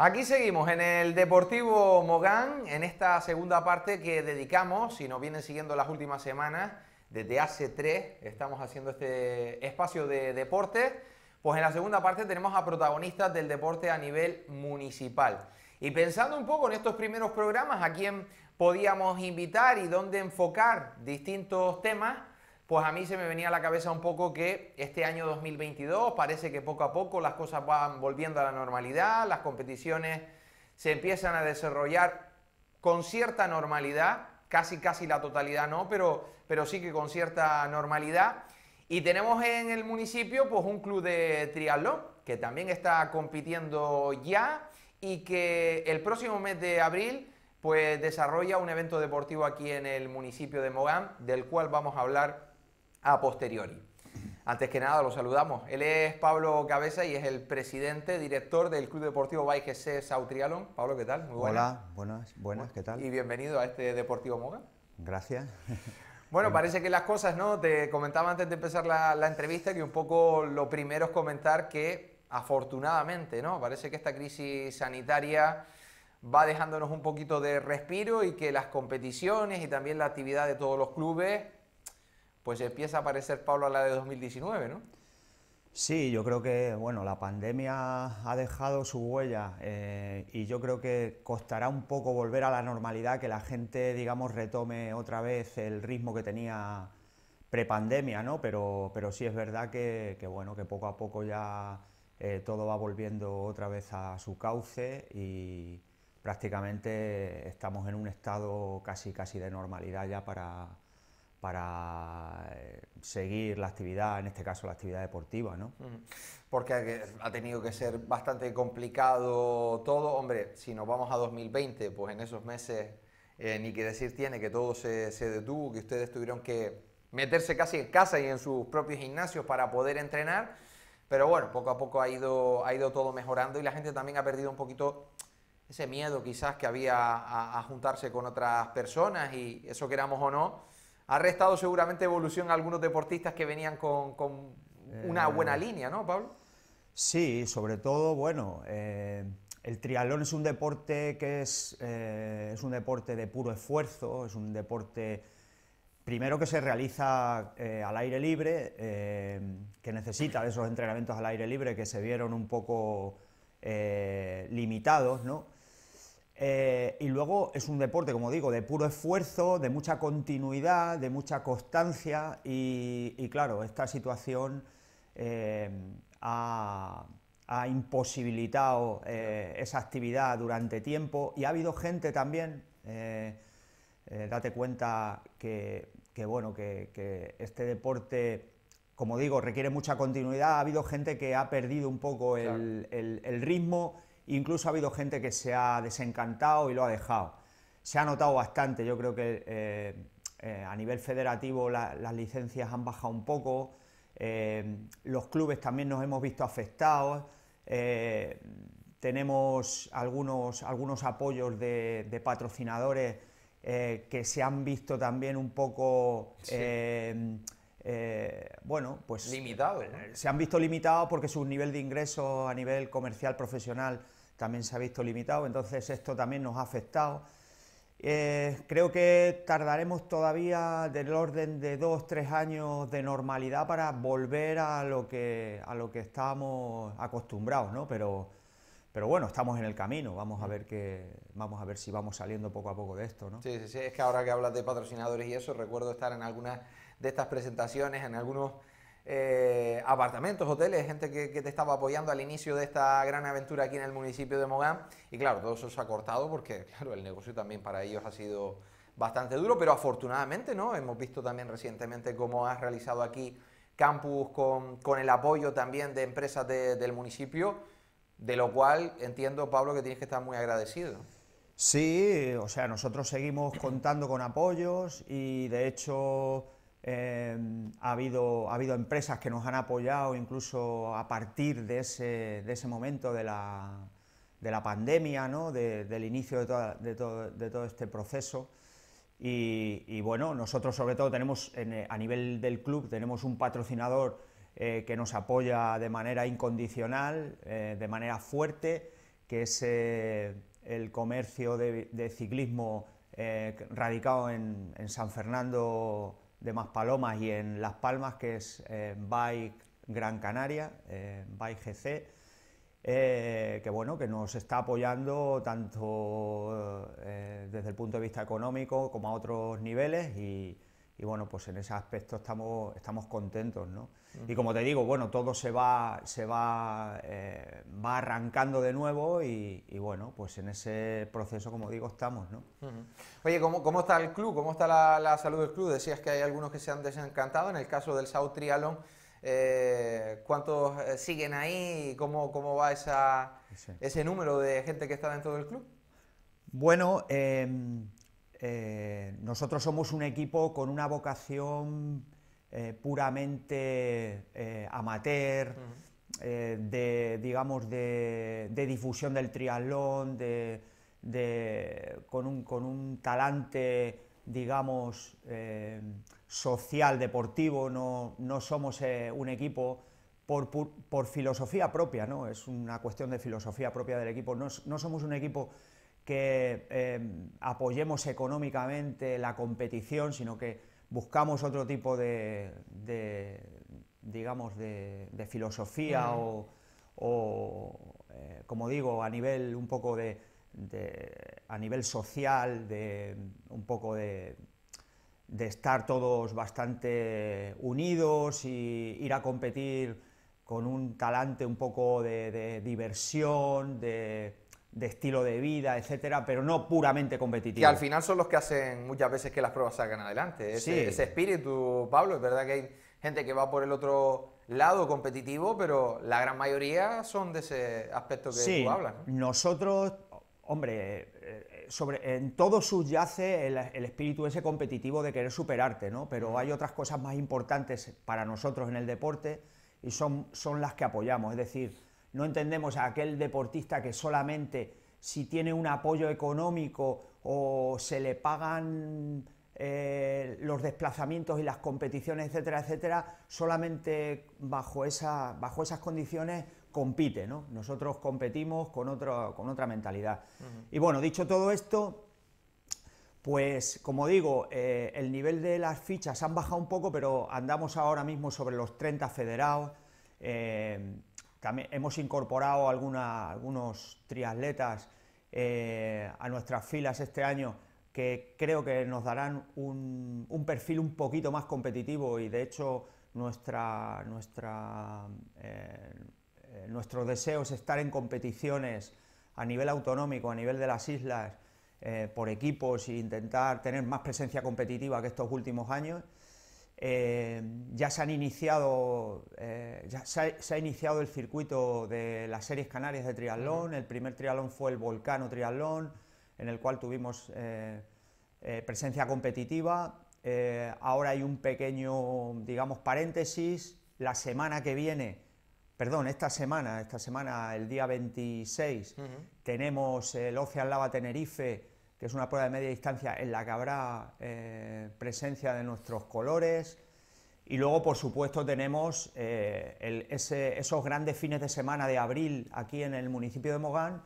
Aquí seguimos en el Deportivo Mogán, en esta segunda parte que dedicamos, si nos vienen siguiendo las últimas semanas, desde hace tres estamos haciendo este espacio de deporte, pues en la segunda parte tenemos a protagonistas del deporte a nivel municipal. Y pensando un poco en estos primeros programas, a quién podíamos invitar y dónde enfocar distintos temas, pues a mí se me venía a la cabeza un poco que este año 2022 parece que poco a poco las cosas van volviendo a la normalidad, las competiciones se empiezan a desarrollar con cierta normalidad, casi casi la totalidad no, pero, pero sí que con cierta normalidad. Y tenemos en el municipio pues un club de triatlón que también está compitiendo ya y que el próximo mes de abril pues desarrolla un evento deportivo aquí en el municipio de Mogán, del cual vamos a hablar a posteriori. Antes que nada, lo saludamos. Él es Pablo Cabeza y es el presidente, director del Club Deportivo Baix Sautrialon. Pablo, ¿qué tal? buenas. Hola, buenas, buenas, ¿qué tal? Y bienvenido a este Deportivo Moga. Gracias. Bueno, parece que las cosas, ¿no? Te comentaba antes de empezar la, la, entrevista que un poco lo primero es comentar que afortunadamente, ¿no? Parece que esta crisis sanitaria va dejándonos un poquito de respiro y que las competiciones y también la actividad de todos los clubes pues empieza a aparecer Pablo a la de 2019, ¿no? Sí, yo creo que bueno, la pandemia ha dejado su huella eh, y yo creo que costará un poco volver a la normalidad, que la gente, digamos, retome otra vez el ritmo que tenía prepandemia, ¿no? Pero, pero sí es verdad que, que bueno, que poco a poco ya eh, todo va volviendo otra vez a su cauce y prácticamente estamos en un estado casi casi de normalidad ya para, para eh, seguir la actividad, en este caso la actividad deportiva, ¿no? Porque ha tenido que ser bastante complicado todo. Hombre, si nos vamos a 2020, pues en esos meses eh, ni que decir tiene que todo se, se, detuvo, que ustedes tuvieron que meterse casi en casa y en sus propios gimnasios para poder entrenar. Pero bueno, poco a poco ha ido, ha ido todo mejorando y la gente también ha perdido un poquito ese miedo quizás que había a, a juntarse con otras personas y eso queramos o no ha restado seguramente evolución a algunos deportistas que venían con, una eh, buena línea, ¿no, Pablo? Sí, sobre todo, bueno, eh, el triatlón es un deporte que es, eh, es un deporte de puro esfuerzo, es un deporte primero que se realiza al aire libre, que necesita de esos entrenamientos al aire libre que se vieron un poco limitados, ¿no? Eh, y luego es un deporte, como digo, de puro esfuerzo, de mucha continuidad, de mucha constancia y, claro, esta situación eh, ha, imposibilitado eh, esa actividad durante tiempo y ha habido gente también, date cuenta que, bueno, que, este deporte como digo, requiere mucha continuidad. Ha habido gente que ha perdido un poco el ritmo Incluso ha habido gente que se ha desencantado y lo ha dejado. Se ha notado bastante, yo creo que eh, eh, a nivel federativo las licencias han bajado un poco, eh, los clubes también nos hemos visto afectados, tenemos algunos, algunos apoyos de, patrocinadores que se han visto también un poco... bueno, pues... Limitado, Se han visto limitados porque su nivel de ingresos a nivel comercial, profesional, también se ha visto limitado, entonces esto también nos ha afectado. Eh, creo que tardaremos todavía del orden de dos, tres años de normalidad para volver a lo que, a lo que estábamos acostumbrados, ¿no? Pero, pero bueno, estamos en el camino, vamos a mm. ver que, vamos a ver si vamos saliendo poco a poco de esto, ¿no? Sí, sí, sí, es que ahora que hablas de patrocinadores y eso, recuerdo estar en algunas de estas presentaciones, en algunos eh, apartamentos, hoteles, gente que, te estaba apoyando al inicio de esta gran aventura aquí en el municipio de Mogán. Y claro, todo eso se ha cortado porque, claro, el negocio también para ellos ha sido bastante duro, pero afortunadamente, ¿no? Hemos visto también recientemente cómo has realizado aquí campus con, con el apoyo también de empresas del municipio, de lo cual entiendo, Pablo, que tienes que estar muy agradecido. Sí, o sea, nosotros seguimos contando con apoyos y de hecho Em, ha, habido, ha, habido, empresas que nos han apoyado incluso a partir de ese, de ese momento de la, de la pandemia, ¿no? del inicio de, todo, de, todo, este proceso. Y, bueno, nosotros sobre todo tenemos, a nivel del club, tenemos un patrocinador eh, que nos apoya de manera incondicional, eh, de manera fuerte, que es eh, el comercio de, ciclismo radicado en, en San Fernando de Maspalomas y en Las Palmas, que es eh, Bike Gran Canaria, eh, Bike GC, eh, que bueno, que nos está apoyando tanto desde el punto de vista económico como a otros niveles y, y bueno, pues en ese aspecto estamos, estamos contentos, ¿no? Y como te digo, bueno, todo se va, se va, eh, va arrancando de nuevo y, bueno, pues en ese proceso, como digo, estamos, ¿no? Oye, ¿cómo, ¿cómo, está el club? ¿Cómo está la, salud del club? Decías que hay algunos que se han desencantado, en el caso del South Trialon, eh, ¿cuántos eh, siguen ahí? ¿Cómo, cómo va esa, ese número de gente que está dentro del club? Bueno, eh eh, nosotros somos un equipo con una vocación eh, puramente eh, amateur, de, digamos, de, difusión del triatlón, de, con, un, talante, digamos, social, deportivo, no, somos un equipo por, filosofía propia, ¿no? es una cuestión de filosofía propia del equipo, no, no somos un equipo que em, apoyemos económicamente la competición, sino que buscamos otro tipo de, digamos, de, filosofía o, o eh, como digo, a nivel un poco de, a nivel social, de un poco de, estar todos bastante unidos y ir a competir con un talante un poco de, de diversión, de de estilo de vida, etcétera, pero no puramente competitivo. Y al final son los que hacen muchas veces que las pruebas salgan adelante. Ese, ese espíritu, Pablo, es verdad que hay gente que va por el otro lado competitivo, pero la gran mayoría son de ese aspecto que tú hablas. Nosotros, hombre, eh, eh, sobre, en todo subyace el, el, espíritu ese competitivo de querer superarte, ¿no? Pero hay otras cosas más importantes para nosotros en el deporte y son, son las que apoyamos. Es decir, no entendemos a aquel deportista que solamente si tiene un apoyo económico o se le pagan eh, los desplazamientos y las competiciones, etcétera, etcétera, solamente bajo, esa, bajo esas condiciones compite, Nosotros competimos con, con otra mentalidad. Y bueno, dicho todo esto, pues como digo, eh, el nivel de las fichas han bajado un poco, pero andamos ahora mismo sobre los 30 federados. Eh, también hemos incorporado algunos triatletas eh, a nuestras filas este año que creo que nos darán un, perfil un poquito más competitivo y de hecho eh, nuestro deseo es estar en competiciones a nivel autonómico, a nivel de las islas, eh, por equipos e intentar tener más presencia competitiva que estos últimos años. Eh, ya se han iniciado, eh, se ha, iniciado el circuito de las series canarias de triatlón, el primer triatlón fue el Volcano Triatlón, en el cual tuvimos eh, presencia competitiva, ahora hay un pequeño, digamos, paréntesis, la semana que viene, perdón, esta semana, esta semana, el día 26, tenemos el Ocean Lava Tenerife, que es una prueba de media distancia en la que habrá eh, presencia de nuestros colores. Y luego, por supuesto, tenemos eh, esos grandes fines de semana de abril aquí en el municipio de Mogán,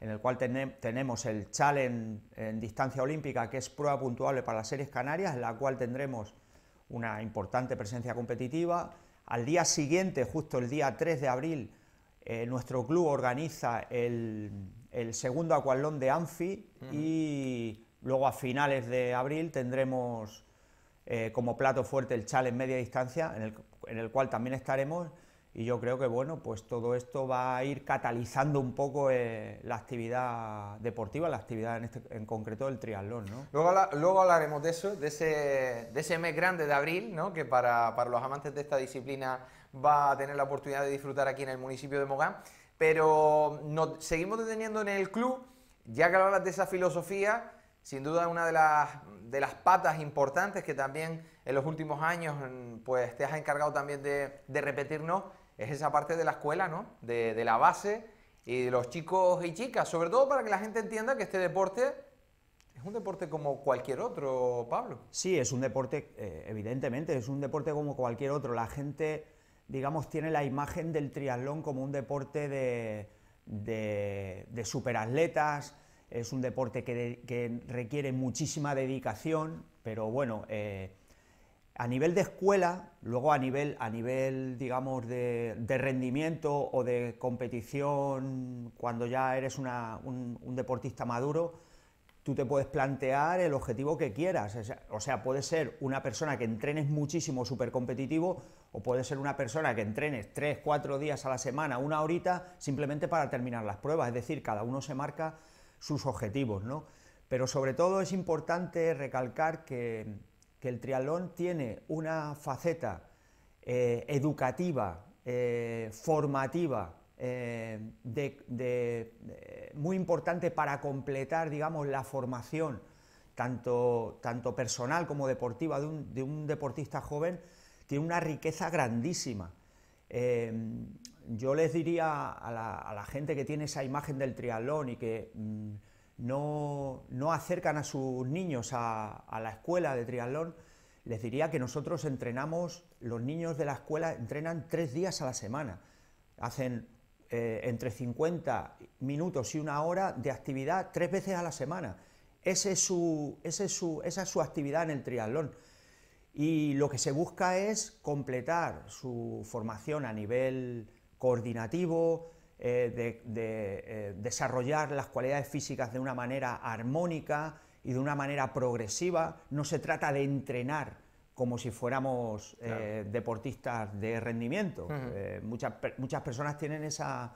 en el cual tenemos el challenge en distancia olímpica, que es prueba puntuable para las series canarias, en la cual tendremos una importante presencia competitiva. Al día siguiente, justo el día 3 de abril, eh, nuestro club organiza el, el segundo acuatlón de Anfi y luego a finales de abril tendremos eh, como plato fuerte el en media distancia, en el, cual también estaremos y yo creo que bueno, pues todo esto va a ir catalizando un poco eh, la actividad deportiva, la actividad en, este, concreto del triatlón. Luego, hablaremos de eso, de ese, mes grande de abril, ¿no? que para, para los amantes de esta disciplina va a tener la oportunidad de disfrutar aquí en el municipio de Mogán. Pero seguimos deteniendo en el club, ya que hablas de esa filosofía, sin duda una de las, de las patas importantes que también en los últimos años mm, pues, te has encargado también de, de repetirnos, es esa parte de la escuela, ¿no? De, la base y de los chicos y chicas, sobre todo para que la gente entienda que este deporte es un deporte como cualquier otro, Pablo. Sí, es un deporte, eh, evidentemente, es un deporte como cualquier otro. La gente digamos, tiene la imagen del triatlón como un deporte de, superatletas, es un deporte que, requiere muchísima dedicación, pero bueno, eh, a nivel de escuela, luego a nivel, a nivel digamos, de, rendimiento o de competición, cuando ya eres un, deportista maduro, tú te puedes plantear el objetivo que quieras. O sea, puede ser una persona que entrenes muchísimo, súper competitivo, o puede ser una persona que entrenes tres cuatro días a la semana, una horita, simplemente para terminar las pruebas. Es decir, cada uno se marca sus objetivos, ¿no? Pero sobre todo es importante recalcar que, el triatlón tiene una faceta eh, educativa, eh, formativa, eh, de, eh, muy importante para completar, digamos, la formación, tanto, tanto personal como deportiva, de un, de un, deportista joven, tiene una riqueza grandísima. Eh, yo les diría a la, a la, gente que tiene esa imagen del triatlón y que mm, no, no, acercan a sus niños a, a la escuela de triatlón, les diría que nosotros entrenamos, los niños de la escuela entrenan tres días a la semana. Hacen eh, entre 50 minutos y una hora de actividad tres veces a la semana. esa es su actividad en el triatlón. Y lo que se busca es completar su formación a nivel coordinativo, eh, de, eh, desarrollar las cualidades físicas de una manera armónica y de una manera progresiva. No se trata de entrenar como si fuéramos eh, deportistas de rendimiento. Eh, muchas, muchas personas tienen esa,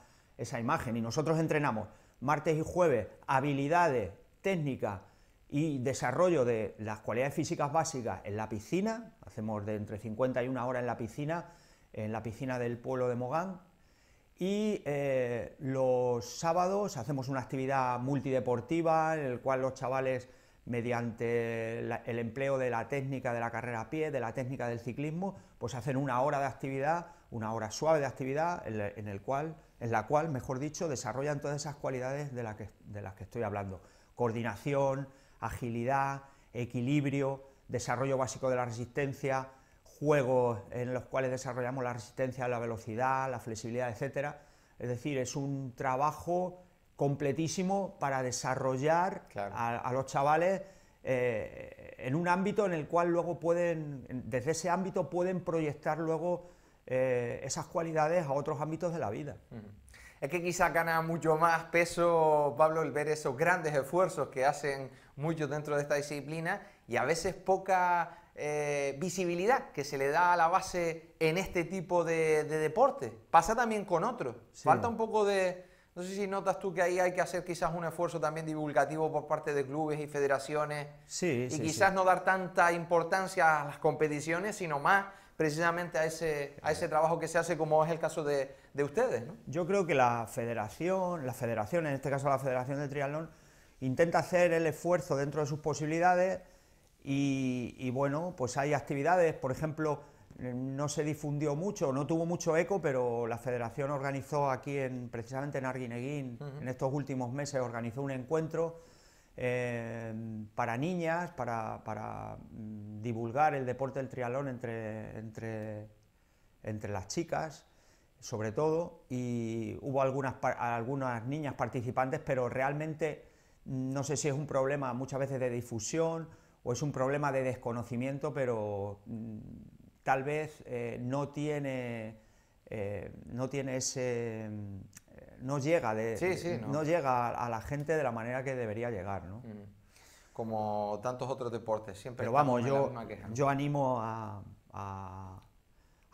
imagen y nosotros entrenamos martes y jueves habilidades, técnicas y desarrollo de las cualidades físicas básicas en la piscina, hacemos de entre 50 y una hora en la piscina, en la piscina del pueblo de Mogán, y eh, los sábados hacemos una actividad multideportiva en el cual los chavales mediante el empleo de la técnica de la carrera a pie, de la técnica del ciclismo, pues hacen una hora de actividad, una hora suave de actividad en, el cual, en la cual, mejor dicho, desarrollan todas esas cualidades de, las que estoy hablando. Coordinación, agilidad, equilibrio, desarrollo básico de la resistencia, juegos en los cuales desarrollamos la resistencia, la velocidad, la flexibilidad, etc. Es decir, es un trabajo completísimo para desarrollar a, los chavales eh, en un ámbito en el cual luego pueden, desde ese ámbito pueden proyectar luego eh, esas cualidades a otros ámbitos de la vida. Es que quizá gana mucho más peso, Pablo, el ver esos grandes esfuerzos que hacen muchos dentro de esta disciplina y a veces poca eh, visibilidad que se le da a la base en este tipo de, deporte. Pasa también con otros. Falta un poco de, no sé si notas tú que ahí hay que hacer quizás un esfuerzo también divulgativo por parte de clubes y federaciones. Sí, y quizás no dar tanta importancia a las competiciones, sino más precisamente a ese, a ese trabajo que se hace como es el caso de, ustedes. Yo creo que la federación, la federación, en este caso la Federación de Triatlón, intenta hacer el esfuerzo dentro de sus posibilidades y bueno, pues hay actividades, por ejemplo, no se difundió mucho, no tuvo mucho eco, pero la federación organizó aquí, en, precisamente en Arguineguín, en estos últimos meses, organizó un encuentro eh, para niñas, para, mm, divulgar el deporte del triatlón entre, entre, entre las chicas, sobre todo, y hubo algunas, algunas niñas participantes, pero realmente mm, no sé si es un problema muchas veces de difusión o es un problema de desconocimiento, pero mm, tal vez eh, no tiene, eh, no tiene ese, mm, eh, no llega, de, no. llega a, la gente de la manera que debería llegar, ¿no? Mm. Como tantos otros deportes, siempre. Pero vamos, yo, yo animo a,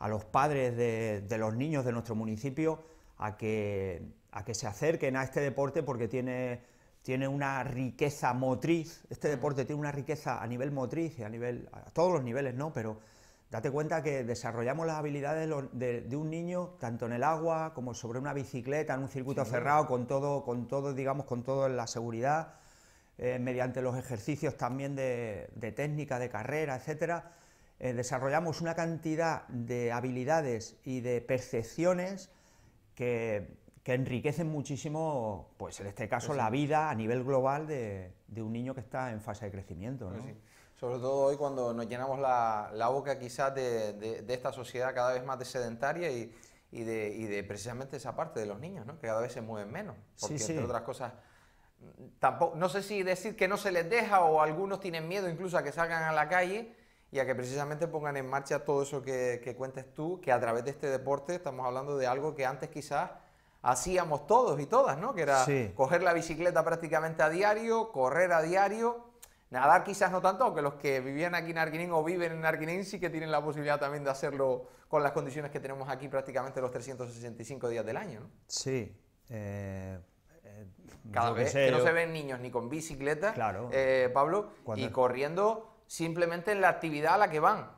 los padres de, los niños de nuestro municipio a que, a que se acerquen a este deporte porque tiene, tiene una riqueza motriz, este mm. deporte tiene una riqueza a nivel motriz y a nivel, a todos los niveles, ¿no? Pero Date cuenta que desarrollamos las habilidades de, un niño tanto en el agua como sobre una bicicleta, en un circuito cerrado, con todo, con todo, digamos, con todo en la seguridad, eh, mediante los ejercicios también de, técnica, de carrera, etc. Eh, desarrollamos una cantidad de habilidades y de percepciones que, enriquecen muchísimo, pues en este caso, pues la vida a nivel global de, un niño que está en fase de crecimiento. Pues sobre todo hoy cuando nos llenamos la, boca quizás de, esta sociedad cada vez más sedentaria y, de, precisamente esa parte de los niños, que cada vez se mueven menos. Porque entre otras cosas, mm, tampoco, no sé si decir que no se les deja o algunos tienen miedo incluso a que salgan a la calle y a que precisamente pongan en marcha todo eso que, que cuentes tú, que a través de este deporte estamos hablando de algo que antes quizás hacíamos todos y todas, ¿no? Que era coger la bicicleta prácticamente a diario, correr a diario Nadar quizás no tanto, aunque los que vivían aquí en Arquinín o viven en Arquinín sí que tienen la posibilidad también de hacerlo con las condiciones que tenemos aquí prácticamente los 365 días del año, Sí. Eh, eh, Cada vez que, no se ven niños ni con bicicleta, eh, Pablo, y corriendo simplemente en la actividad a la que van.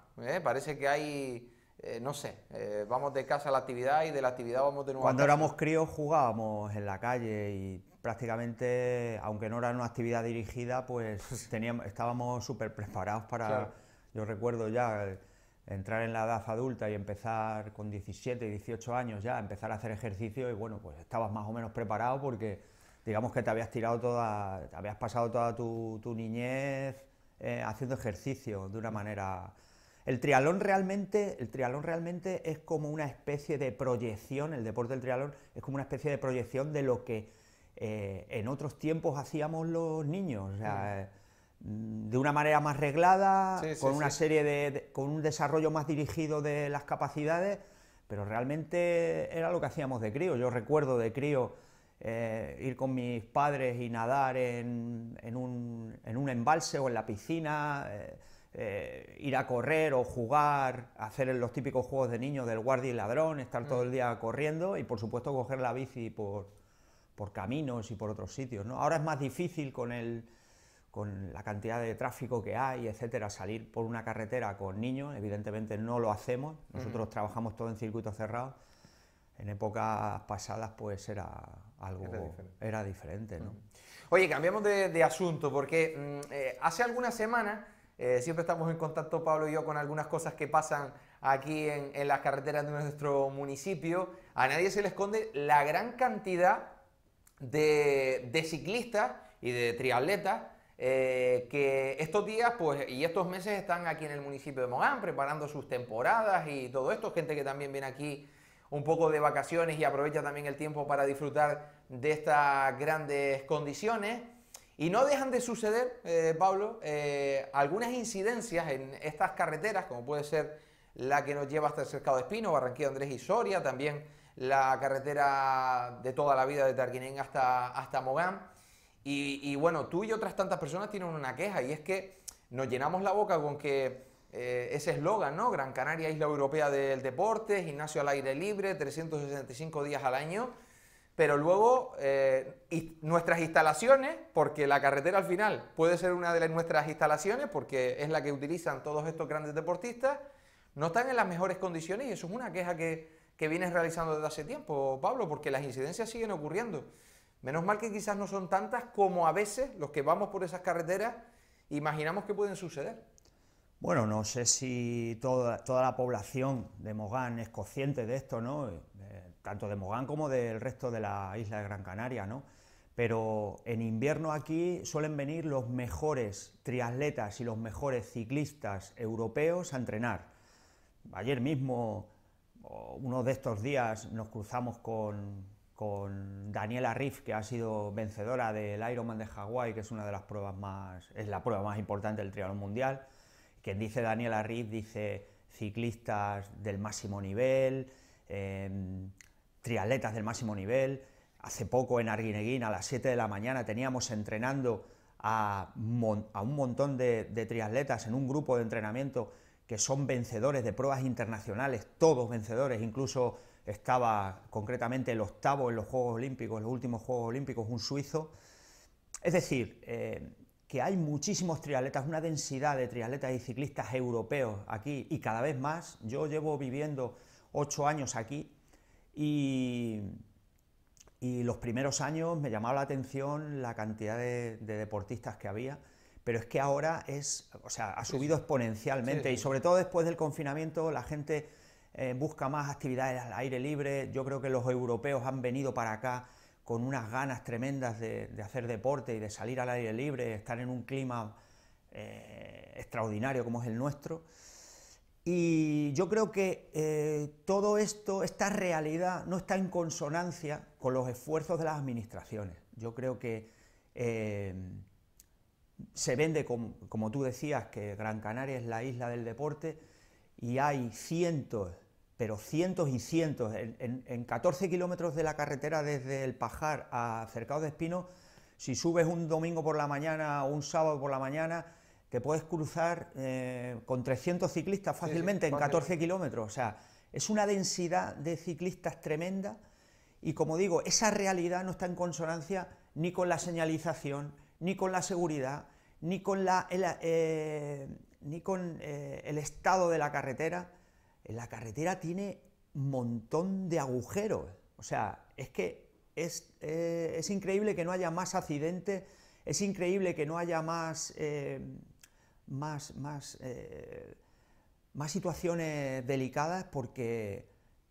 Parece que hay... no sé, vamos de casa a la actividad y de la actividad vamos de nuevo Cuando éramos críos jugábamos en la calle y prácticamente, aunque no era una actividad dirigida, pues teníamos, estábamos súper preparados para, yo recuerdo ya, eh, entrar en la edad adulta y empezar con 17, 18 años ya, empezar a hacer ejercicio y bueno, pues estabas más o menos preparado porque digamos que te habías tirado toda, te habías pasado toda tu, niñez eh, haciendo ejercicio de una manera... El triatlón realmente, el trialón realmente es como una especie de proyección, el deporte del trialón es como una especie de proyección de lo que eh, en otros tiempos hacíamos los niños, mm. Mm, de una manera más reglada, con una serie de, con un desarrollo más dirigido de las capacidades, pero realmente era lo que hacíamos de crío. Yo recuerdo de crío eh, ir con mis padres y nadar en, un, embalse o en la piscina. Eh, ir a correr o jugar, hacer los típicos juegos de niños del guardia y ladrón, estar todo mm. el día corriendo y por supuesto coger la bici por, por caminos y por otros sitios. ¿no? Ahora es más difícil con, el, con la cantidad de tráfico que hay, etcétera, salir por una carretera con niños, evidentemente no lo hacemos, nosotros trabajamos todo en circuito cerrado, en épocas pasadas pues era algo era diferente, ¿no? Oye, cambiamos de, asunto porque mm, eh, hace algunas semanas eh, siempre estamos en contacto Pablo y yo con algunas cosas que pasan aquí en, en las carreteras de nuestro municipio. A nadie se le esconde la gran cantidad de, ciclistas y de triatletas eh, que estos días pues, y estos meses están aquí en el municipio de Mogán preparando sus temporadas y todo esto. Gente que también viene aquí un poco de vacaciones y aprovecha también el tiempo para disfrutar de estas grandes condiciones. Y no dejan de suceder, eh, Pablo, eh, algunas incidencias en estas carreteras, como puede ser la que nos lleva hasta el Cercado de Espino, Barranquilla Andrés y Soria, también la carretera de toda la vida de Tarquinén hasta, hasta Mogán. Y, bueno, tú y otras tantas personas tienen una queja y es que nos llenamos la boca con que eh, ese eslogan, ¿no? Gran Canaria, isla europea del deporte, gimnasio al aire libre, 365 días al año, pero luego eh, nuestras instalaciones, porque la carretera al final puede ser una de las, nuestras instalaciones, porque es la que utilizan todos estos grandes deportistas, no están en las mejores condiciones y eso es una queja que, que vienes realizando desde hace tiempo, Pablo, porque las incidencias siguen ocurriendo. Menos mal que quizás no son tantas como a veces los que vamos por esas carreteras imaginamos que pueden suceder. Bueno, no sé si toda, la población de Mogán es consciente de esto, ¿no? Eh, tanto de Mogán como del resto de la isla de Gran Canaria, ¿no? Pero en invierno aquí suelen venir los mejores triatletas y los mejores ciclistas europeos a entrenar. Ayer mismo uno de estos días nos cruzamos con, Daniela Riff, que ha sido vencedora del Ironman de Hawái, que es una de las pruebas más, es la prueba más importante del triatlón mundial. Quien dice Daniela Riff dice ciclistas del máximo nivel, em, triatletas del máximo nivel. Hace poco en Arguineguín a las 7 de la mañana teníamos entrenando a, un montón de triatletas en un grupo de entrenamiento que son vencedores de pruebas internacionales, todos vencedores, incluso estaba concretamente el octavo en los Juegos Olímpicos, en los últimos Juegos Olímpicos, un suizo. Es decir, eh, que hay muchísimos triatletas, una densidad de triatletas y ciclistas europeos aquí y cada vez más. Yo llevo viviendo ocho años aquí y, los primeros años me llamaba la atención la cantidad de deportistas que había pero es que ahora es, o sea, ha subido exponencialmente y sobre todo después del confinamiento la gente eh, busca más actividades al aire libre, yo creo que los europeos han venido para acá con unas ganas tremendas de, hacer deporte y de salir al aire libre, estar en un clima eh, extraordinario como es el nuestro. Y yo creo que eh, todo esto, esta realidad, no está en consonancia con los esfuerzos de las administraciones. Yo creo que se vende, como, tú decías, que Gran Canaria es la isla del deporte y hay cientos, pero cientos y cientos, en, 14 kilómetros de la carretera desde el Pajar a Cercado de Espino, si subes un domingo por la mañana o un sábado por la mañana, te puedes cruzar eh, con 300 ciclistas fácilmente en 14 kilómetros. O sea, es una densidad de ciclistas tremenda y como digo, esa realidad no está en consonancia ni con la señalización, ni con la seguridad, ni con, la, el, eh, ni con eh, el estado de la carretera. La carretera tiene un montón de agujeros. O sea, es que es, increíble eh, que no haya más accidentes, es increíble que no haya más, más, más, más situaciones delicadas porque,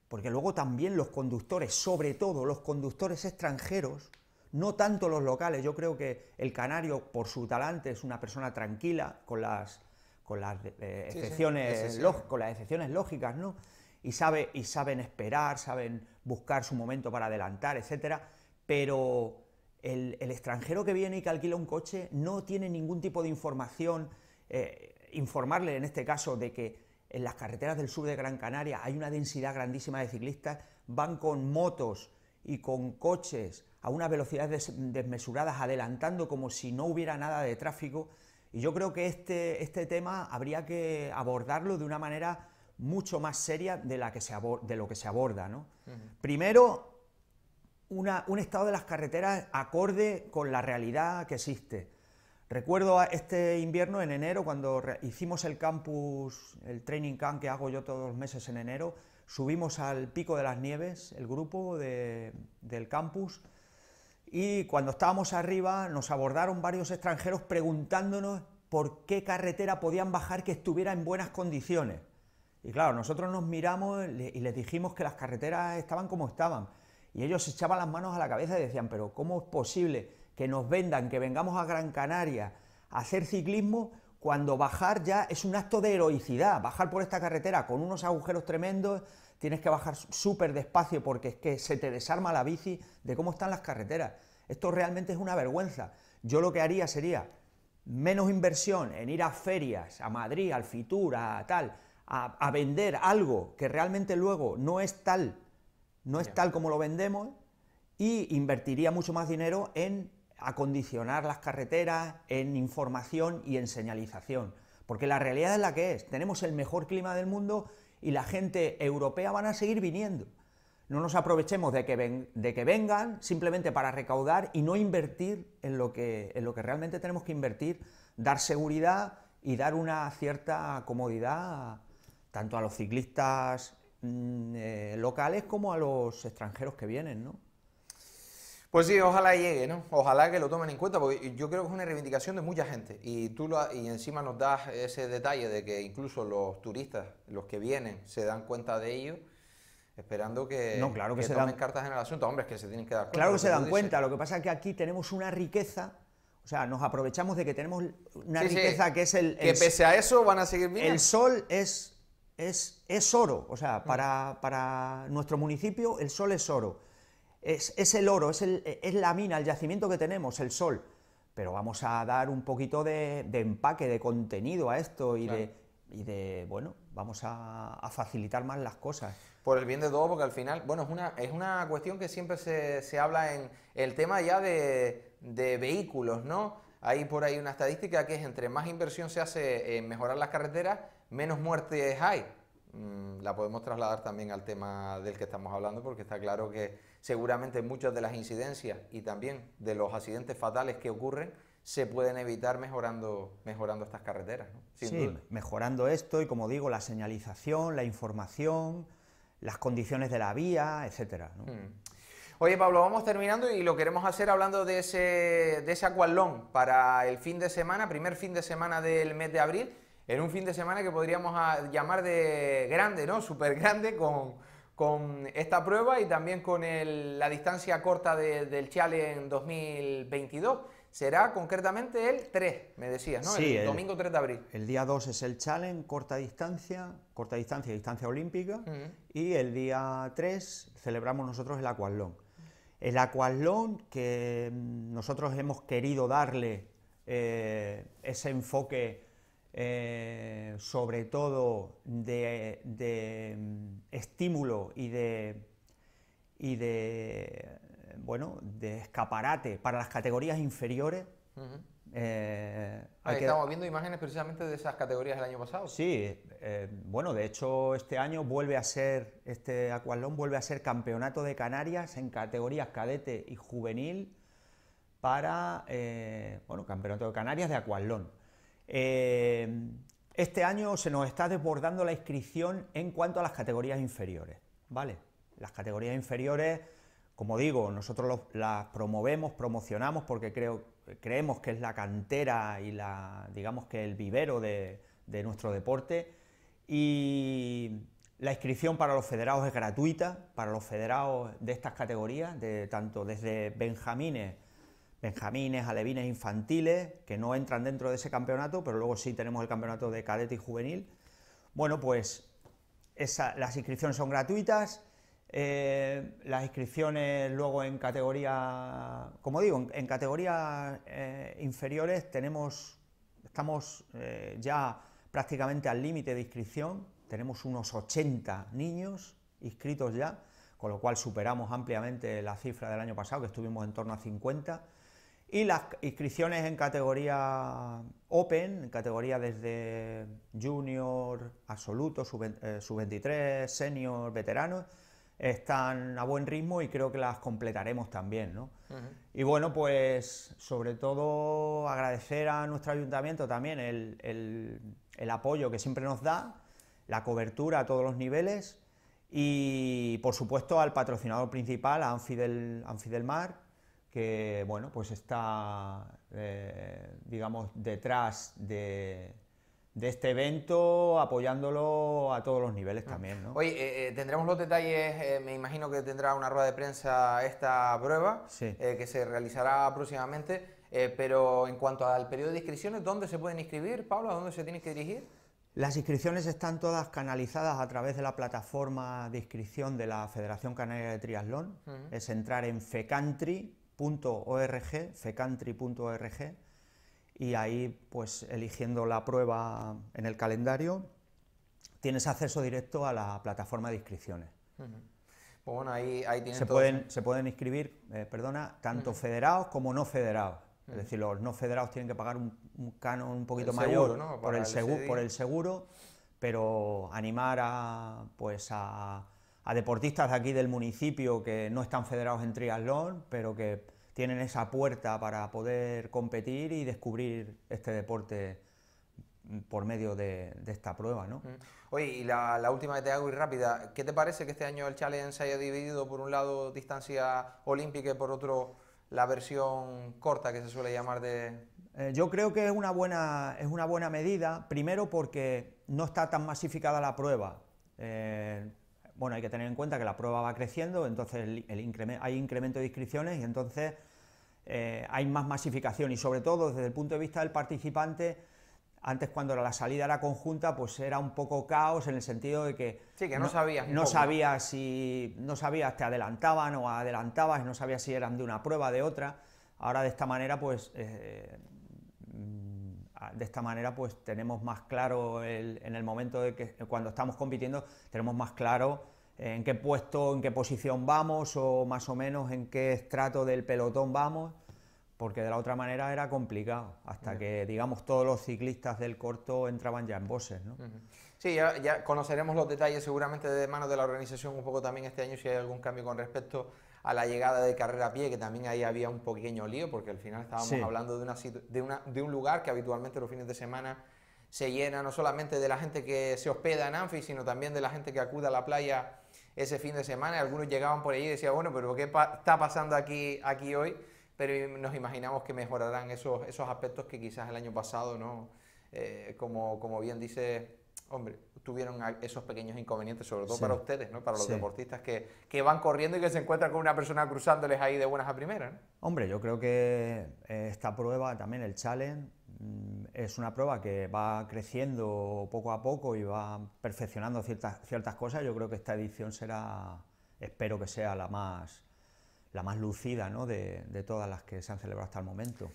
porque luego también los conductores, sobre todo los conductores extranjeros, no tanto los locales, yo creo que el canario por su talante es una persona tranquila con las, con las eh, excepciones, con las excepciones lógicas, ¿no? Y, sabe, y saben esperar, saben buscar su momento para adelantar, etcétera, pero el, extranjero que viene y que alquila un coche no tiene ningún tipo de información, eh, informarle en este caso de que en las carreteras del sur de Gran Canaria hay una densidad grandísima de ciclistas, van con motos y con coches a unas velocidades desmesuradas, adelantando como si no hubiera nada de tráfico. Y yo creo que este, este tema habría que abordarlo de una manera mucho más seria de, la que se de lo que se aborda. ¿no? Primero, un estado de las carreteras acorde con la realidad que existe. Recuerdo este invierno, en enero, cuando hicimos el campus, el training camp que hago yo todos los meses en enero, subimos al pico de las nieves, el grupo del campus, y cuando estábamos arriba nos abordaron varios extranjeros preguntándonos por qué carretera podían bajar que estuviera en buenas condiciones. Y claro, nosotros nos miramos y les dijimos que las carreteras estaban como estaban. Y ellos se echaban las manos a la cabeza y decían, pero ¿cómo es posible que nos vendan, que vengamos a Gran Canaria a hacer ciclismo cuando bajar ya es un acto de heroicidad? Bajar por esta carretera con unos agujeros tremendos, tienes que bajar súper despacio porque es que se te desarma la bici de cómo están las carreteras. Esto realmente es una vergüenza. Yo lo que haría sería menos inversión en ir a ferias, a Madrid, al Fitur, a tal, a, vender algo que realmente luego no es tal, no es tal como lo vendemos, y invertiría mucho más dinero en acondicionar las carreteras, en información y en señalización. Porque la realidad es la que es. Tenemos el mejor clima del mundo, y la gente europea van a seguir viniendo. No nos aprovechemos de que, vengan simplemente para recaudar y no invertir en lo, que, realmente tenemos que invertir, dar seguridad y dar una cierta comodidad tanto a los ciclistas mm, eh, locales como a los extranjeros que vienen, pues sí, ojalá llegue, ¿no? Ojalá que lo tomen en cuenta, porque yo creo que es una reivindicación de mucha gente. Y tú y encima nos das ese detalle de que incluso los turistas, los que vienen, se dan cuenta de ello, esperando que, no, claro que, se tomen dan... cartas en el asunto. Hombre, que se tienen que dar cuenta. Claro que, se dan cuenta, lo que pasa es que aquí tenemos una riqueza o sea, nos aprovechamos de que tenemos una riqueza que es el, Que pese a eso van a seguir bien. El sol es, es, es oro. O sea, mm. para, para, nuestro municipio el sol es oro es, el oro, es, el, es, la mina, el yacimiento que tenemos, el sol. Pero vamos a dar un poquito de, empaque, de contenido a esto y, de, bueno, vamos a, facilitar más las cosas. Por el bien de todo porque al final, bueno, es una, es una cuestión que siempre se, habla en el tema ya de, de vehículos, ¿no? Hay por ahí una estadística que es entre más inversión se hace en mejorar las carreteras, menos muertes hay. Mm, la podemos trasladar también al tema del que estamos hablando, porque está claro que seguramente muchas de las incidencias y también de los accidentes fatales que ocurren se pueden evitar mejorando, mejorando estas carreteras. sí, mejorando esto y como digo, la señalización, la información, las condiciones de la vía, etc. Mm. Oye Pablo, vamos terminando y lo queremos hacer hablando de ese, de para el fin de semana, primer fin de semana del mes de abril en un fin de semana que podríamos ah, llamar de grande, ¿no? Súper grande con, esta prueba y también con la distancia corta del Challenge 2022. Será concretamente el 3, me decías, ¿no? el, domingo 3 de abril. El día 2 es el Challenge, corta distancia, corta distancia, distancia olímpica. Y el día 3 celebramos nosotros el Aqualón. El Aqualón que mm, nosotros hemos querido darle eh, ese enfoque eh, sobre todo de, mm, estímulo y de, bueno, de escaparate para las categorías inferiores. Eh, ah, estamos viendo imágenes precisamente de esas categorías del año pasado. Sí, eh, bueno, de hecho este año vuelve a ser, este Acuatlón vuelve a ser campeonato de Canarias en categorías cadete y juvenil para, bueno, campeonato de Canarias de Acuatlón Em, este año se nos está desbordando la inscripción en cuanto a las categorías inferiores, ¿vale? Las categorías inferiores, como digo, nosotros las promovemos, promocionamos porque creo, creemos que es la cantera y la, digamos que el vivero de, nuestro deporte y la inscripción para los federados es gratuita, para los federados de estas categorías, de tanto desde benjamines benjamines, alevines infantiles, que no entran dentro de ese campeonato, pero luego sí tenemos el campeonato de cadete y juvenil. Bueno, pues las inscripciones son gratuitas, eh, las inscripciones luego en categoría, como digo, en, categorías eh, inferiores tenemos, estamos eh, ya prácticamente al límite de inscripción, tenemos unos 80 niños inscritos ya, con lo cual superamos ampliamente la cifra del año pasado, que estuvimos en torno a 50. Y las inscripciones en categoría Open, en categoría desde junior, absoluto, sub-23, eh, senior, veterano, están a buen ritmo y creo que las completaremos también. ¿no? Y bueno, pues sobre todo agradecer a nuestro ayuntamiento también el, apoyo que siempre nos da, la cobertura a todos los niveles y por supuesto al patrocinador principal, a Anfidel, Mar que bueno, pues está, eh, digamos, detrás de, este evento, apoyándolo a todos los niveles mm. también. ¿no? Oye, eh, eh, tendremos los detalles, me imagino que tendrá una rueda de prensa esta prueba, que se realizará próximamente, pero en cuanto al periodo de inscripciones, ¿dónde se pueden inscribir, Pablo? ¿A dónde se tiene que dirigir? Las inscripciones están todas canalizadas a través de la plataforma de inscripción de la Federación Canaria de Triatlón. Es entrar en FECANTRI, .org, fecantri.org, y ahí, pues eligiendo la prueba en el calendario, tienes acceso directo a la plataforma de inscripciones. Pues ahí, se, pueden, se pueden inscribir, eh, perdona, tanto federados como no federados. Es decir, los no federados tienen que pagar un, canon un poquito mayor por, el seguro, por el seguro, pero animar a, pues a a deportistas de aquí del municipio que no están federados en triatlón, pero que tienen esa puerta para poder competir y descubrir este deporte por medio de, esta prueba, ¿no? Mm. Oye, y la, última que te hago y rápida, ¿qué te parece que este año el Challenge se haya dividido por un lado distancia olímpica y por otro la versión corta que se suele llamar de... Eh, yo creo que es una, buena, es una buena medida, primero porque no está tan masificada la prueba. Eh, bueno, hay que tener en cuenta que la prueba va creciendo, entonces el, hay incremento de inscripciones y entonces eh, hay más masificación y sobre todo desde el punto de vista del participante, antes cuando la salida era conjunta, pues era un poco caos en el sentido de que... Sí, que no, sabías. No si... No sabías, te adelantaban o adelantabas, no sabías si eran de una prueba, o de otra. Ahora de esta manera, pues eh, Ah, de esta manera pues tenemos más claro el, en el momento de que cuando estamos compitiendo tenemos más claro en qué puesto, en qué posición vamos o más o menos en qué estrato del pelotón vamos, porque de la otra manera era complicado, hasta que digamos todos los ciclistas del corto entraban ya en bosses. ¿no? Sí, ya, conoceremos los detalles seguramente de manos de la organización un poco también este año si hay algún cambio con respecto a la llegada de Carrera a Pie, que también ahí había un pequeño lío, porque al final estábamos hablando de una, de, un lugar que habitualmente los fines de semana se llena no solamente de la gente que se hospeda en Anfi, sino también de la gente que acude a la playa ese fin de semana. Y algunos llegaban por allí y decían, bueno, pero ¿qué está pasando aquí, aquí hoy? Pero nos imaginamos que mejorarán esos, esos aspectos que quizás el año pasado, ¿no? Eh, como, como bien dice, hombre, tuvieron esos pequeños inconvenientes, sobre todo para ustedes, ¿no? para los deportistas que, que, van corriendo y que se encuentran con una persona cruzándoles ahí de buenas a primeras. Hombre, yo creo que eh, esta prueba, también el challenge, mm, es una prueba que va creciendo poco a poco y va perfeccionando ciertas, ciertas cosas. Yo creo que esta edición será, espero que sea la más, la más lucida ¿no? de, de todas las que se han celebrado hasta el momento.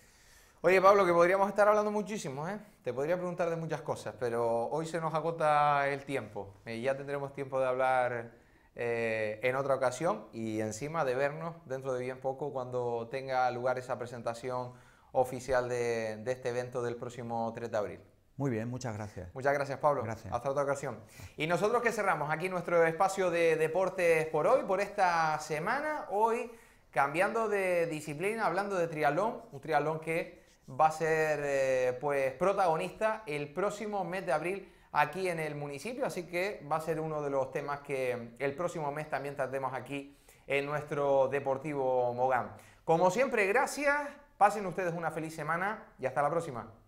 Oye, Pablo, que podríamos estar hablando muchísimo, ¿eh? Te podría preguntar de muchas cosas, pero hoy se nos agota el tiempo. y eh, ya tendremos tiempo de hablar eh, en otra ocasión y encima de vernos dentro de bien poco cuando tenga lugar esa presentación oficial de, este evento del próximo 3 de abril. Muy bien, muchas gracias. Muchas gracias, Pablo. Gracias. Hasta otra ocasión. Y nosotros que cerramos aquí nuestro espacio de deportes por hoy, por esta semana. Hoy, cambiando de disciplina, hablando de triatlón, un triatlón que va a ser eh, pues protagonista el próximo mes de abril aquí en el municipio, así que va a ser uno de los temas que el próximo mes también tratemos aquí en nuestro Deportivo Mogán. Como siempre, gracias, pasen ustedes una feliz semana y hasta la próxima.